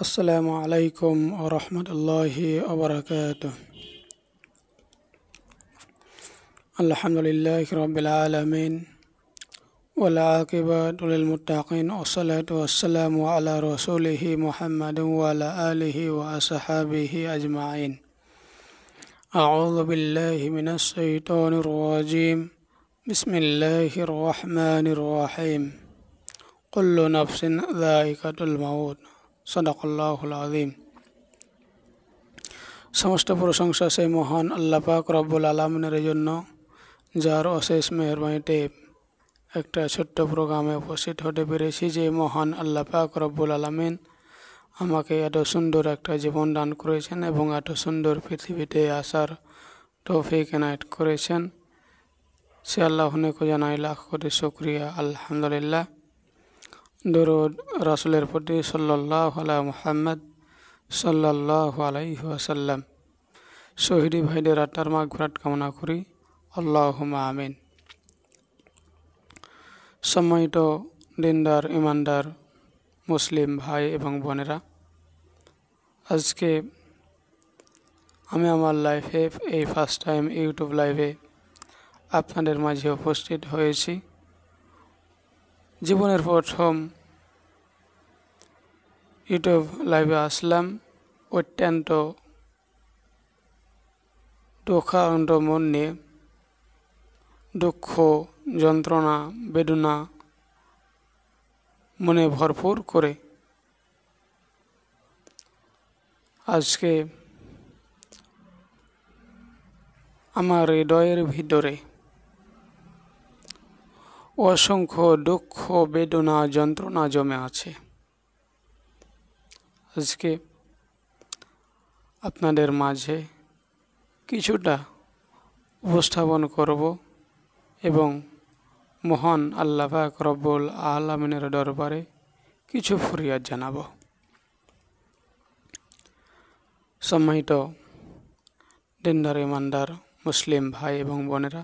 السلام عليكم ورحمة الله وبركاته الحمد لله رب العالمين والعاقبة للمتقين والصلاة والسلام على رسوله محمد وعلى آله وأصحابه أجمعين أعوذ بالله من الشيطان الرجيم بسم الله الرحمن الرحيم كل نفس ذائقة الموت সদাকল্লাহুল আজিম সমস্ত প্রশংসা সেই মহান আল্লাপাক রব্বুল আলমিনের জন্য যার অশেষ মেহরবানিতে একটা ছোট্ট প্রোগ্রামে উপস্থিত হতে পেরেছি যে মহান আল্লাপাক রব্বুল আলমিন আমাকে এত সুন্দর একটা জীবন দান করেছেন এবং এত সুন্দর পৃথিবীতে আসার তৌফিক এনায়েট করেছেন সে আল্লাহ অনেক জানাই লাখ কোটি শুক্রিয়া আলহামদুলিল্লাহ দরুদ রাসুলের প্রতি সাল্লাহ আলা মুহাম্মদ সাল্লাহ আলাইসাল্লাম শহীদ ভাইদের আটার মা ঘোরাট কামনা করি আল্লাহমা আমিন সম্মানিত দিনদার ইমানদার মুসলিম ভাই এবং বোনেরা আজকে আমি আমার লাইফে এই ফার্স্ট টাইম ইউটিউব লাইভে আপনাদের মাঝে উপস্থিত হয়েছি জীবনের প্রথম ইউটিউব লাইভে আসলাম অত্যন্ত দুঃখান্ত মন নিয়ে দুঃখ যন্ত্রণা বেদনা মনে ভরপুর করে আজকে আমার হৃদয়ের ভিতরে অসংখ্য দুঃখ বেদনা যন্ত্রণা জমে আছে আজকে আপনাদের মাঝে কিছুটা উপস্থাপন করব এবং মহান আল্লাহাক রব্বুল আলমিনের দরবারে কিছু ফরিয়াদ জানাব সম্মানিত ডেন্ডার ইমানদার মুসলিম ভাই এবং বোনেরা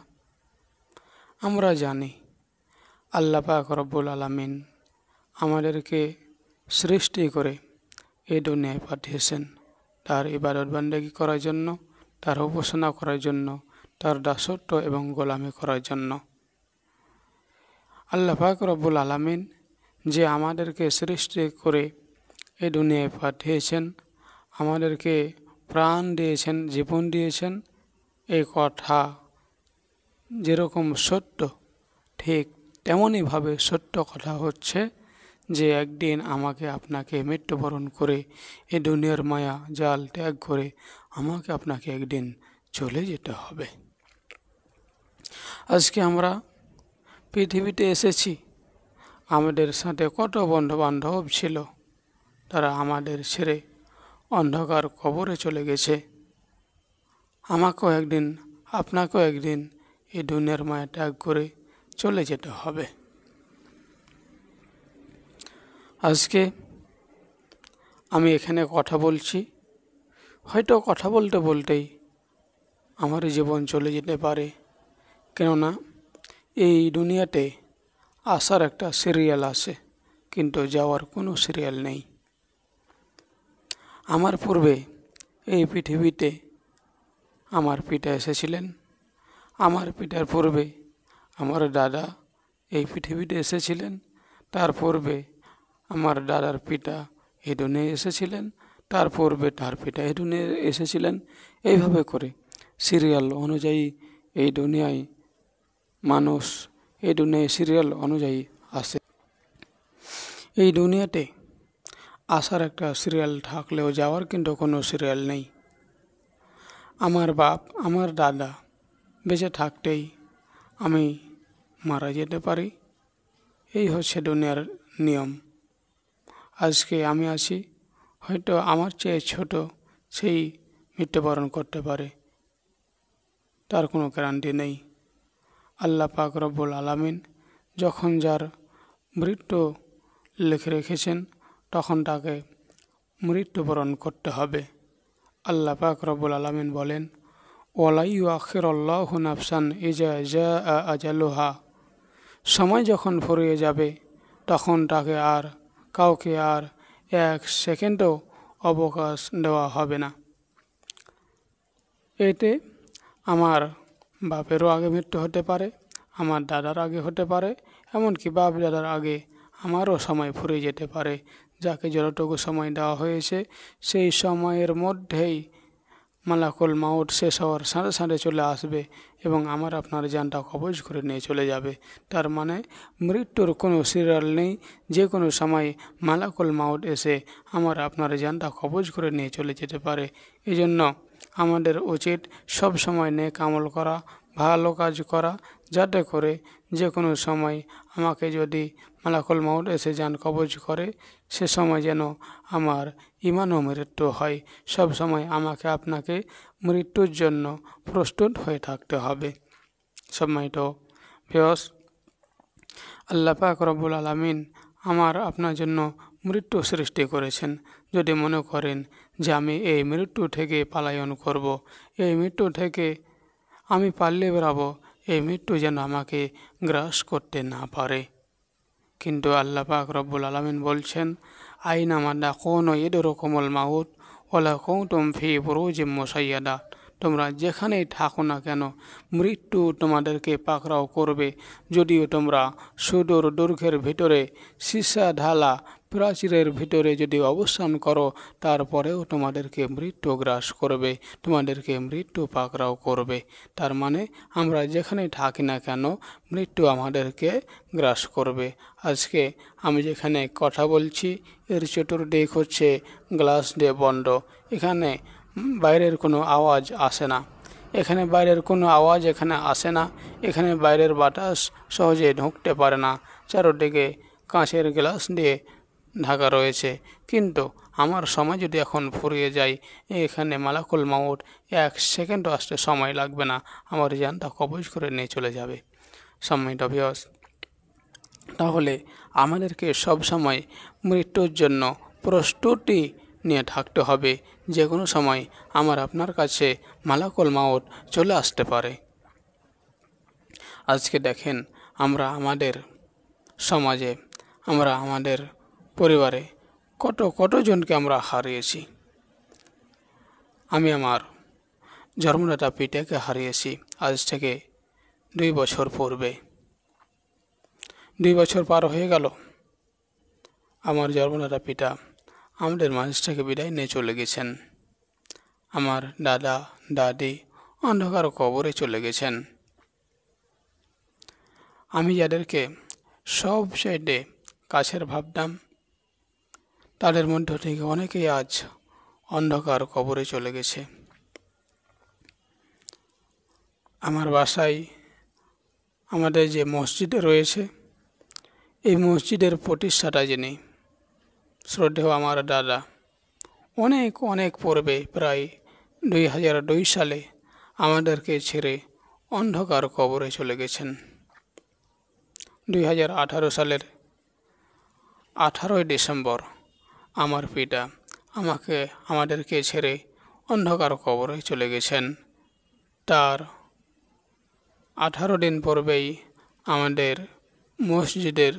আমরা জানি আল্লাপাক রব্বুল আলমিন আমাদেরকে সৃষ্টি করে এ দুনিয়ায় পাঠিয়েছেন তার ইবাদত বান্দেগি করার জন্য তার উপাসনা করার জন্য তার দাসত্ব এবং গোলামি করার জন্য আল্লাহ পাক রব্বুল আলামিন যে আমাদেরকে সৃষ্টি করে এ দুনিয়ায় পাঠিয়েছেন আমাদেরকে প্রাণ দিয়েছেন জীবন দিয়েছেন এই কথা যেরকম সত্য ঠিক তেমনইভাবে সত্য কথা হচ্ছে যে একদিন আমাকে আপনাকে মৃত্যুবরণ করে এ দুনিয়ার মায়া জাল ত্যাগ করে আমাকে আপনাকে একদিন চলে যেতে হবে আজকে আমরা পৃথিবীতে এসেছি আমাদের সাথে কত বন্ধু বান্ধব ছিল তারা আমাদের ছেড়ে অন্ধকার কবরে চলে গেছে আমাকেও একদিন আপনাকেও একদিন এই দুনিয়ার মায়া ত্যাগ করে চলে যেতে হবে আজকে আমি এখানে কথা বলছি হয়তো কথা বলতে বলতেই আমার জীবন চলে যেতে পারে কেননা এই দুনিয়াতে আসার একটা সিরিয়াল আছে কিন্তু যাওয়ার কোনো সিরিয়াল নেই আমার পূর্বে এই পৃথিবীতে আমার পিতা এসেছিলেন আমার পিতার পূর্বে আমার দাদা এই পৃথিবীতে এসেছিলেন তার পূর্বে আমার দাদার পিতা হেডনে এসেছিলেন তার পূর্বে তার পিতা হেডনে এসেছিলেন এইভাবে করে সিরিয়াল অনুযায়ী এই দুনিয়ায় মানুষ এই দুনিয়ায় সিরিয়াল অনুযায়ী আসে এই দুনিয়াতে আসার একটা সিরিয়াল থাকলেও যাওয়ার কিন্তু কোনো সিরিয়াল নেই আমার বাপ আমার দাদা বেঁচে থাকতেই আমি মারা যেতে পারি এই হচ্ছে দুনিয়ার নিয়ম আজকে আমি আছি হয়তো আমার চেয়ে ছোট সেই মৃত্যুবরণ করতে পারে তার কোনো গ্যারান্টি নেই আল্লাহ পাক রব্বুল আলামিন যখন যার মৃত্যু লিখে রেখেছেন তখন তাকে মৃত্যুবরণ করতে হবে আল্লাহ পাক রব্বুল আলামিন বলেন ওয়ালাইউ আখের আল্লাহ নাফসান এ জা আজালোহা সময় যখন ফুরিয়ে যাবে তখন তাকে আর কাউকে আর এক সেকেন্ডও অবকাশ দেওয়া হবে না এতে আমার বাপেরও আগে মৃত্যু হতে পারে আমার দাদার আগে হতে পারে এমনকি বাপ দাদার আগে আমারও সময় ফুরে যেতে পারে যাকে যতটুকু সময় দেওয়া হয়েছে সেই সময়ের মধ্যেই মালাকুল মাউট শেষ হওয়ার সাথে সাথে চলে আসবে এবং আমার আপনার যানটা কবজ করে নিয়ে চলে যাবে তার মানে মৃত্যুর কোনো সিরিয়াল নেই যে কোনো সময় মালাকুল মাউট এসে আমার আপনার যানটা কবজ করে নিয়ে চলে যেতে পারে এজন্য আমাদের উচিত সব সময় নেক আমল করা ভালো কাজ করা যাতে করে যে কোনো সময় আমাকে যদি মালাকুল মাউট এসে যান কবজ করে সে সময় যেন আমার ইমানও মৃত্যু হয় সব সময় আমাকে আপনাকে মৃত্যুর জন্য প্রস্তুত হয়ে থাকতে হবে সম্মানিত বেয়স আল্লাপাক রবুল আলমিন আমার আপনার জন্য মৃত্যু সৃষ্টি করেছেন যদি মনে করেন যে আমি এই মৃত্যু থেকে পালায়ন করব। এই মৃত্যু থেকে আমি পাল্লে বেড়াবো এই মৃত্যু যেন আমাকে গ্রাস করতে না পারে কিন্তু আল্লাহ পাক রব্বুল আলমিন বলছেন আইন আমার এদরকমল এদের রকমল মাউত ওলা কৌতম ফি বুরুজিম মোসাইয়াদা তোমরা যেখানেই থাকো না কেন মৃত্যু তোমাদেরকে পাকড়াও করবে যদিও তোমরা সুদূর দুর্ঘের ভিতরে সীসা ঢালা প্রাচীরের ভিতরে যদি অবস্থান করো তারপরেও তোমাদেরকে মৃত্যু গ্রাস করবে তোমাদেরকে মৃত্যু পাকড়াও করবে তার মানে আমরা যেখানে থাকি না কেন মৃত্যু আমাদেরকে গ্রাস করবে আজকে আমি যেখানে কথা বলছি এর চতুর্দিক হচ্ছে গ্লাস দিয়ে বন্ধ এখানে বাইরের কোনো আওয়াজ আসে না এখানে বাইরের কোনো আওয়াজ এখানে আসে না এখানে বাইরের বাতাস সহজে ঢুকতে পারে না চারোদিকে কাঁচের গ্লাস দিয়ে ঢাকা রয়েছে কিন্তু আমার সময় যদি এখন ফুরিয়ে যায় এখানে মালাকুল মাউট এক সেকেন্ডও আসতে সময় লাগবে না আমার যানটা কবজ করে নিয়ে চলে যাবে সময় বিয়স তাহলে আমাদেরকে সবসময় মৃত্যুর জন্য প্রস্তুতি নিয়ে থাকতে হবে যে কোনো সময় আমার আপনার কাছে মালাকল মাওত চলে আসতে পারে আজকে দেখেন আমরা আমাদের সমাজে আমরা আমাদের পরিবারে কত কতজনকে আমরা হারিয়েছি আমি আমার জন্মদাতা পিতাকে হারিয়েছি আজ থেকে দুই বছর পূর্বে দুই বছর পার হয়ে গেল আমার জন্মদাতা পিতা আমাদের মানুষটাকে বিদায় নিয়ে চলে গেছেন আমার দাদা দাদি অন্ধকার কবরে চলে গেছেন আমি যাদেরকে সব সাইডে কাছের ভাবতাম তাদের মধ্য থেকে অনেকেই আজ অন্ধকার কবরে চলে গেছে আমার বাসায় আমাদের যে মসজিদ রয়েছে এই মসজিদের প্রতিষ্ঠাটা যিনি শ্রদ্ধেয় আমার দাদা অনেক অনেক পূর্বে প্রায় দুই হাজার দুই সালে আমাদেরকে ছেড়ে অন্ধকার কবরে চলে গেছেন দুই হাজার আঠারো সালের আঠারোই ডিসেম্বর আমার পিতা আমাকে আমাদেরকে ছেড়ে অন্ধকার কবরে চলে গেছেন তার আঠারো দিন পূর্বেই আমাদের মসজিদের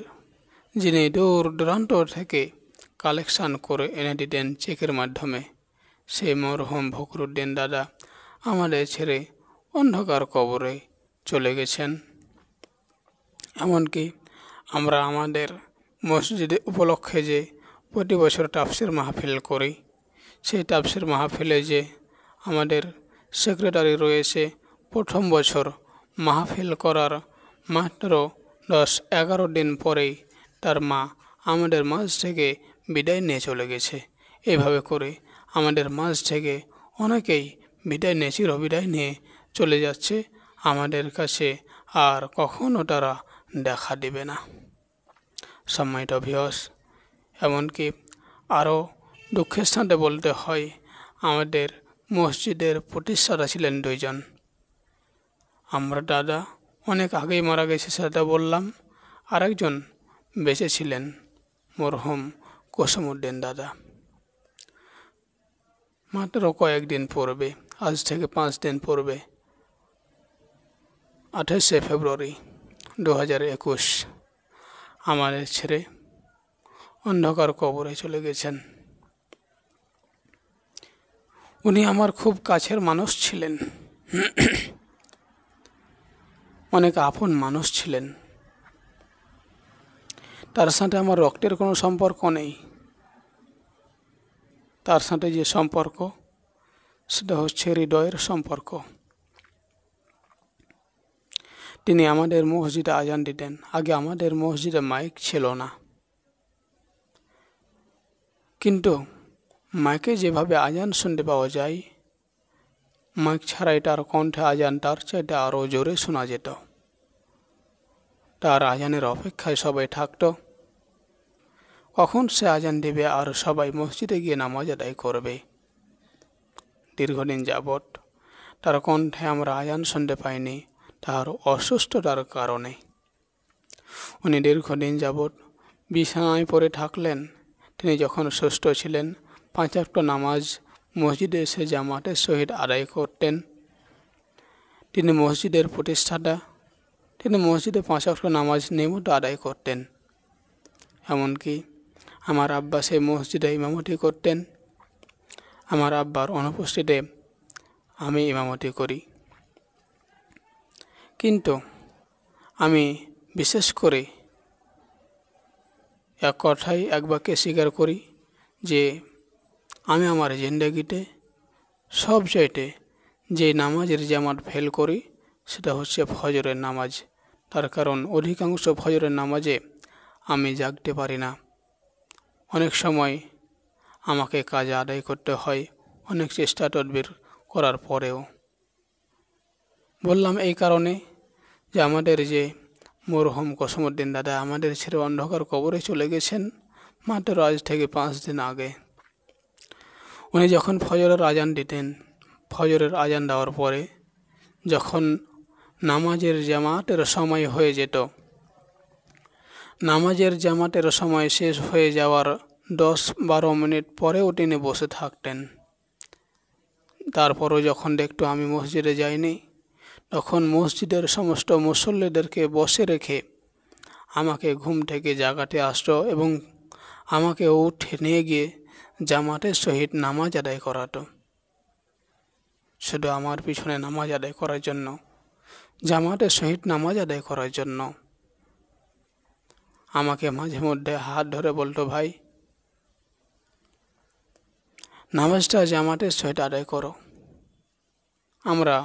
যিনি দূর দূরান্ত থেকে কালেকশান করে এনে দিতেন চেকের মাধ্যমে সে মরহম ফখরুদ্দিন দাদা আমাদের ছেড়ে অন্ধকার কবরে চলে গেছেন এমনকি আমরা আমাদের মসজিদে উপলক্ষে যে প্রতি বছর টাপসের মাহফিল করি সেই টাপসের মাহফিলে যে আমাদের সেক্রেটারি রয়েছে প্রথম বছর মাহফিল করার মাত্র দশ এগারো দিন পরেই তার মা আমাদের মাঝ থেকে বিদায় নিয়ে চলে গেছে এভাবে করে আমাদের মাঝ থেকে অনেকেই বিদায় নিয়ে চিরবিদায় নিয়ে চলে যাচ্ছে আমাদের কাছে আর কখনও তারা দেখা দেবে না সম্মানিত অভিয়স এমনকি আরও দুঃখের সাথে বলতে হয় আমাদের মসজিদের প্রতিষ্ঠাতা ছিলেন দুইজন আমরা দাদা অনেক আগেই মারা গেছে সেটা বললাম আরেকজন বেঁচে ছিলেন মরহুম কসম উঠলেন দাদা মাত্র কয়েকদিন পড়বে আজ থেকে পাঁচ দিন পড়বে আঠাশে ফেব্রুয়ারি দু হাজার একুশ আমাদের ছেড়ে অন্ধকার কবরে চলে গেছেন উনি আমার খুব কাছের মানুষ ছিলেন অনেক আপন মানুষ ছিলেন তার সাথে আমার রক্তের কোনো সম্পর্ক নেই তার সাথে যে সম্পর্ক সেটা হচ্ছে হৃদয়ের সম্পর্ক তিনি আমাদের মসজিদে আজান দিতেন আগে আমাদের মসজিদে মাইক ছিল না কিন্তু মাইকে যেভাবে আজান শুনতে পাওয়া যায় মাইক ছাড়া তার কণ্ঠে আজান তার চাইতে আরও জোরে শোনা যেত তার আজানের অপেক্ষায় সবাই থাকত কখন সে আজান দেবে আর সবাই মসজিদে গিয়ে নামাজ আদায় করবে দীর্ঘদিন যাবৎ তার কণ্ঠে আমরা আজান শুনতে পাইনি তার অসুস্থতার কারণে উনি দীর্ঘদিন যাবৎ বিছানায় পরে থাকলেন তিনি যখন সুস্থ ছিলেন পাঁচ একটা নামাজ মসজিদে এসে জামাতের সহিত আদায় করতেন তিনি মসজিদের প্রতিষ্ঠাতা তিনি মসজিদে পাঁচ অক্ষ নামাজ নিয়মিত আদায় করতেন এমনকি আমার আব্বা সেই মসজিদে ইমামতি করতেন আমার আব্বার অনুপস্থিতে আমি ইমামতি করি কিন্তু আমি বিশেষ করে এক কথাই এক বাক্যে স্বীকার করি যে আমি আমার জিন্দগিতে সবচাইতে যে নামাজের জামাত ফেল করি সেটা হচ্ছে ফজরের নামাজ তার কারণ অধিকাংশ ফজরের নামাজে আমি জাগতে পারি না অনেক সময় আমাকে কাজ আদায় করতে হয় অনেক চেষ্টা তদবির করার পরেও বললাম এই কারণে যে আমাদের যে মরহম কসমুদ্দিন দাদা আমাদের ছেড়ে অন্ধকার কবরে চলে গেছেন মাত্র আজ থেকে পাঁচ দিন আগে উনি যখন ফজরের আজান দিতেন ফজরের আজান দেওয়ার পরে যখন নামাজের জামাতের সময় হয়ে যেত নামাজের জামাতের সময় শেষ হয়ে যাওয়ার দশ বারো মিনিট পরেও তিনি বসে থাকতেন তারপরও যখন দেখতো আমি মসজিদে যাইনি তখন মসজিদের সমস্ত মুসল্লিদেরকে বসে রেখে আমাকে ঘুম থেকে জাগাতে আসত এবং আমাকে উঠে নিয়ে গিয়ে জামাতের সহিত নামাজ আদায় করাতো শুধু আমার পিছনে নামাজ আদায় করার জন্য জামাতের সহিত নামাজ আদায় করার জন্য আমাকে মাঝে মধ্যে হাত ধরে বলতো ভাই নামাজটা জামাতের সহিত আদায় করো আমরা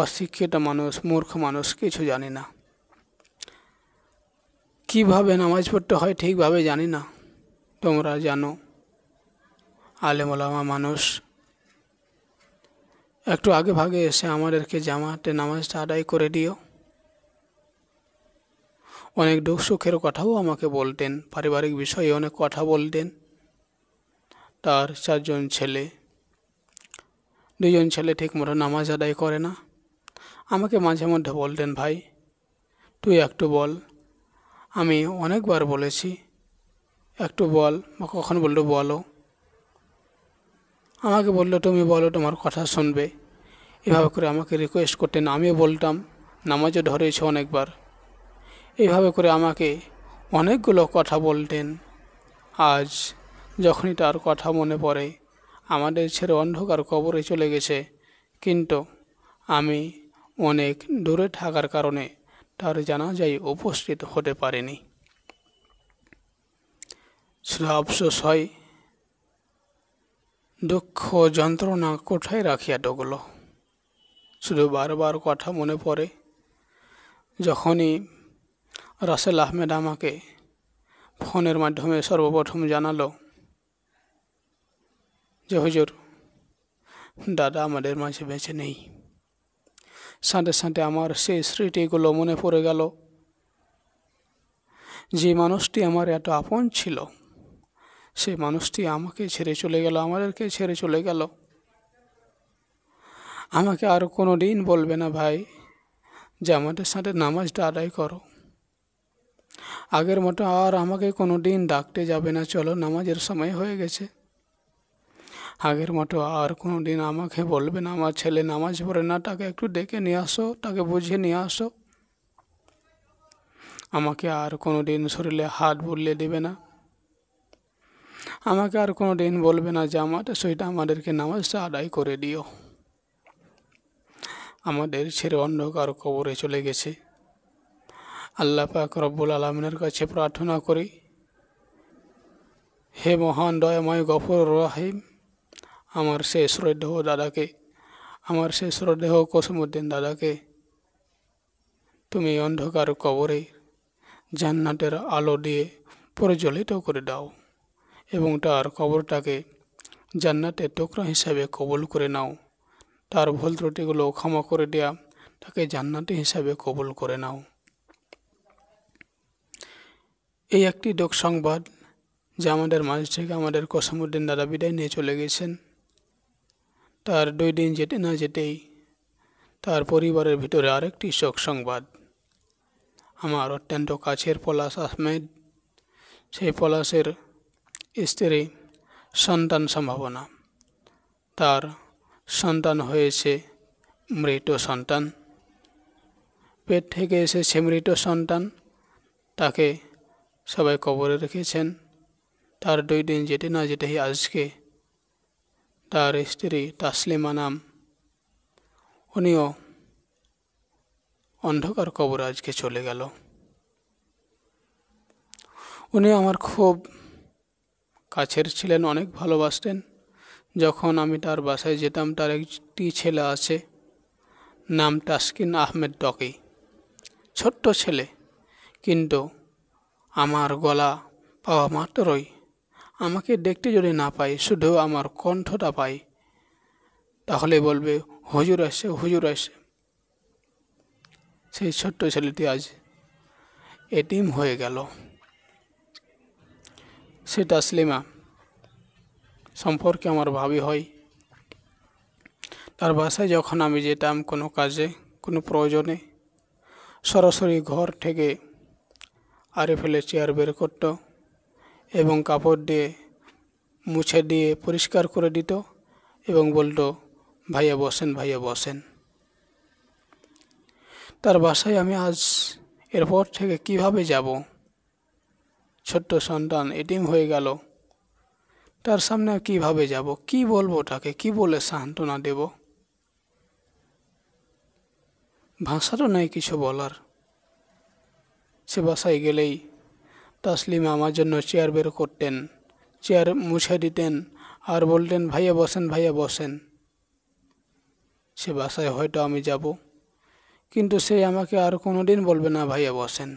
অশিক্ষিত মানুষ মূর্খ মানুষ কিছু জানি না কিভাবে নামাজ পড়তে হয় ঠিকভাবে জানি না তোমরা জানো আলেমলামা মানুষ একটু আগে ভাগে এসে আমাদেরকে জামাতে নামাজটা আদায় করে দিও অনেক দুঃখ সুখের কথাও আমাকে বলতেন পারিবারিক বিষয়ে অনেক কথা বলতেন তার চারজন ছেলে দুজন ছেলে ঠিকমতো নামাজ আদায় করে না আমাকে মাঝে মধ্যে বলতেন ভাই তুই একটু বল আমি অনেকবার বলেছি একটু বল বা কখন বললো বলো আমাকে বললো তুমি বলো তোমার কথা শুনবে এভাবে করে আমাকে রিকোয়েস্ট করতেন আমিও বলতাম নামাজও ধরেছ অনেকবার এইভাবে করে আমাকে অনেকগুলো কথা বলতেন আজ যখনই তার কথা মনে পড়ে আমাদের ছেড়ে অন্ধকার কবরে চলে গেছে কিন্তু আমি অনেক দূরে থাকার কারণে তার জানাজাই উপস্থিত হতে পারিনি শুধু আফসোস হয় দুঃখ যন্ত্রণা কোথায় রাখিয়া ডগল শুধু বারবার কথা মনে পড়ে যখনই রাসেল আহমেদ আমাকে ফোনের মাধ্যমে সর্বপ্রথম জানালো যে হুজুর দাদা আমাদের মাঝে বেঁচে নেই সাঁতে সাথে আমার সেই স্মৃতিগুলো মনে পড়ে গেল যে মানুষটি আমার এত আপন ছিল সেই মানুষটি আমাকে ছেড়ে চলে গেল আমাদেরকে ছেড়ে চলে গেল আমাকে আর কোনো দিন বলবে না ভাই যে আমাদের সাথে নামাজটা আদায় করো আগের মতো আর আমাকে কোনো দিন ডাকতে যাবে না চলো নামাজের সময় হয়ে গেছে আগের মতো আর কোনো দিন আমাকে বলবে না আমার ছেলে নামাজ পড়ে না তাকে একটু ডেকে নিয়ে আসো তাকে বুঝিয়ে নিয়ে আসো আমাকে আর কোনো দিন শরীরে হাত বুলিয়ে দেবে না আমাকে আর কোনো দিন বলবে না যে আমার সেটা আমাদেরকে নামাজটা আদায় করে দিও আমাদের ছেড়ে অন্ধকার কবরে চলে গেছে আল্লাহ পাক রব্বুল আলমিনের কাছে প্রার্থনা করি হে মহান দয়াময় গফর রাহিম আমার সেই শ্রদ্ধেহ দাদাকে আমার সেই শ্রদ্ধেহ কসমুদ্দিন দাদাকে তুমি অন্ধকার কবরে জান্নাতের আলো দিয়ে প্রজ্বলিত করে দাও এবং তার কবরটাকে জান্নাতের টোকরা হিসাবে কবুল করে নাও তার ভুল ত্রুটিগুলো ক্ষমা করে দেয়া তাকে জান্নাতি হিসাবে কবুল করে নাও এই একটি ডোক সংবাদ যা আমাদের মাঝ থেকে আমাদের কসমুদ্দিন দাদা বিদায় নিয়ে চলে গেছেন তার দুই দিন যেতে না যেতেই তার পরিবারের ভিতরে আরেকটি শোক সংবাদ আমার অত্যন্ত কাছের পলাশ আহমেদ সেই পলাশের স্ত্রী সন্তান সম্ভাবনা তার সন্তান হয়েছে মৃত সন্তান পেট থেকে এসেছে মৃত সন্তান তাকে সবাই কবরে রেখেছেন তার দুই দিন যেতে না যেতেই আজকে তার স্ত্রী তাসলিমা নাম উনিও অন্ধকার কবর আজকে চলে গেল উনি আমার খুব কাছের ছিলেন অনেক ভালোবাসতেন যখন আমি তার বাসায় যেতাম তার একটি ছেলে আছে নাম টাস্কিন আহমেদ ডকে ছোট্ট ছেলে কিন্তু আমার গলা পাওয়া মাত্রই আমাকে দেখতে যদি না পাই শুধু আমার কণ্ঠটা পাই তাহলে বলবে হুজুর আসে হুজুর আসে সেই ছোট্ট ছেলেটি আজ এটিম হয়ে গেল সে তাসলিমা সম্পর্কে আমার ভাবি হয় তার বাসায় যখন আমি যেতাম কোনো কাজে কোনো প্রয়োজনে সরাসরি ঘর থেকে আরে ফেলে চেয়ার বের করত এবং কাপড় দিয়ে মুছে দিয়ে পরিষ্কার করে দিত এবং বলতো ভাইয়া বসেন ভাইয়া বসেন তার বাসায় আমি আজ এরপর থেকে কিভাবে যাব ছোট্ট সন্তান এটিম হয়ে গেল তার সামনে কিভাবে যাব কি বলবো তাকে কি বলে সান্ত্বনা দেব ভাষারও নাই কিছু বলার সে বাসায় গেলেই তাসলিম আমার জন্য চেয়ার বের করতেন চেয়ার মুছে দিতেন আর বলতেন ভাইয়া বসেন ভাইয়া বসেন সে বাসায় হয়তো আমি যাব কিন্তু সে আমাকে আর কোনো দিন বলবে না ভাইয়া বসেন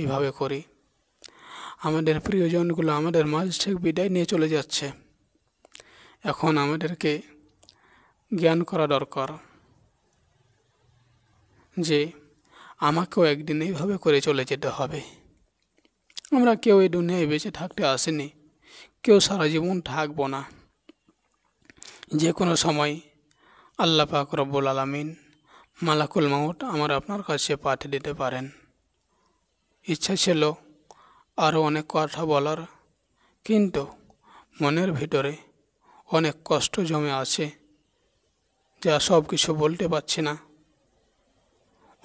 এইভাবে করি আমাদের প্রিয়জনগুলো আমাদের মাঝ থেকে বিদায় নিয়ে চলে যাচ্ছে এখন আমাদেরকে জ্ঞান করা দরকার যে আমাকেও একদিন এইভাবে করে চলে যেতে হবে আমরা কেউ এই দুনিয়ায় বেঁচে থাকতে আসেনি কেউ সারা জীবন থাকব না যে কোনো সময় আল্লাহ পাক রব্বুল আলমিন মালাকুল মাউট আমার আপনার কাছে পাঠিয়ে দিতে পারেন ইচ্ছা ছিল আরও অনেক কথা বলার কিন্তু মনের ভিতরে অনেক কষ্ট জমে আছে যা সব কিছু বলতে পারছি না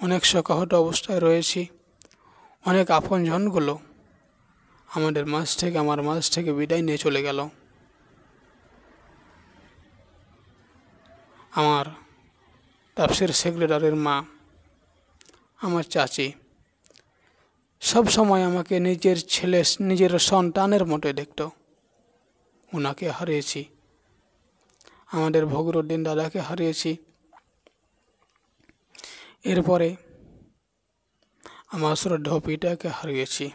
অনেক শকাহত অবস্থায় রয়েছি অনেক আপনজনগুলো আমাদের মাছ থেকে আমার মাছ থেকে বিদায় নিয়ে চলে গেল আমার তাপসির সেক্রেটারির মা আমার চাচি সব সময় আমাকে নিজের ছেলে নিজের সন্তানের মতো দেখত ওনাকে হারিয়েছি আমাদের ভগরুদ্দিন দাদাকে হারিয়েছি এরপরে আমার শ্রদ্ধ পিতাকে হারিয়েছি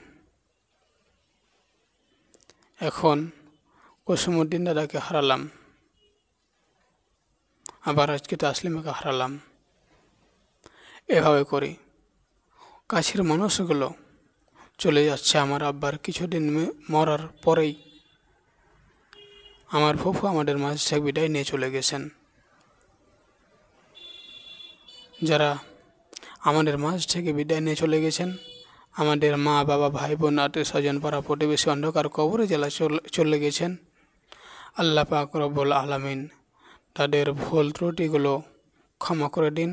এখন কুসুমুদ্দিন দাদাকে হারালাম আবার আজকে তাসলিমাকে হারালাম এভাবে করি কাছের মানুষগুলো চলে যাচ্ছে আমার আব্বার কিছুদিন মরার পরেই আমার ফুফু আমাদের মাঝ থেকে বিদায় নিয়ে চলে গেছেন যারা আমাদের মাঝ থেকে বিদায় নিয়ে চলে গেছেন আমাদের মা বাবা ভাই বোন আত্মীয় স্বজন পাড়া প্রতিবেশী অন্ধকার কবরে জেলা চলে গেছেন আল্লাহ পাক রব্বুল আলমিন তাদের ভুল ত্রুটিগুলো ক্ষমা করে দিন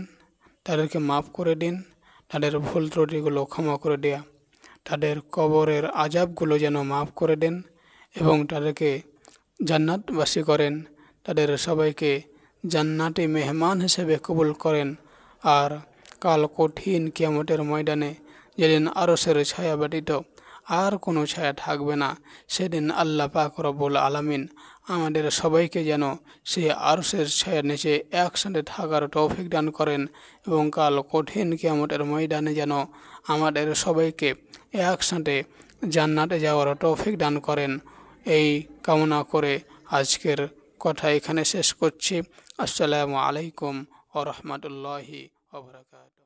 তাদেরকে মাফ করে দিন তাদের ভুল ত্রুটিগুলো ক্ষমা করে দেয়া তাদের কবরের আজাবগুলো যেন মাফ করে দেন এবং তাদেরকে জান্নাতবাসী করেন তাদের সবাইকে জান্নাতি মেহমান হিসেবে কবুল করেন আর কাল কঠিন কিয়ামতের ময়দানে যেদিন আরসের ছায়া বাটিত আর কোনো ছায়া থাকবে না সেদিন আল্লাহ পাক রব্বুল আলমিন আমাদের সবাইকে যেন সে আরসের ছায়ার নিচে একসাথে থাকার তৌফিক দান করেন এবং কাল কঠিন কেমতের ময়দানে যেন আমাদের সবাইকে একসাথে জান্নাতে যাওয়ার তৌফিক দান করেন এই কামনা করে আজকের কথা এখানে শেষ করছি আসসালামু আলাইকুম ও রহমতুল্লাহি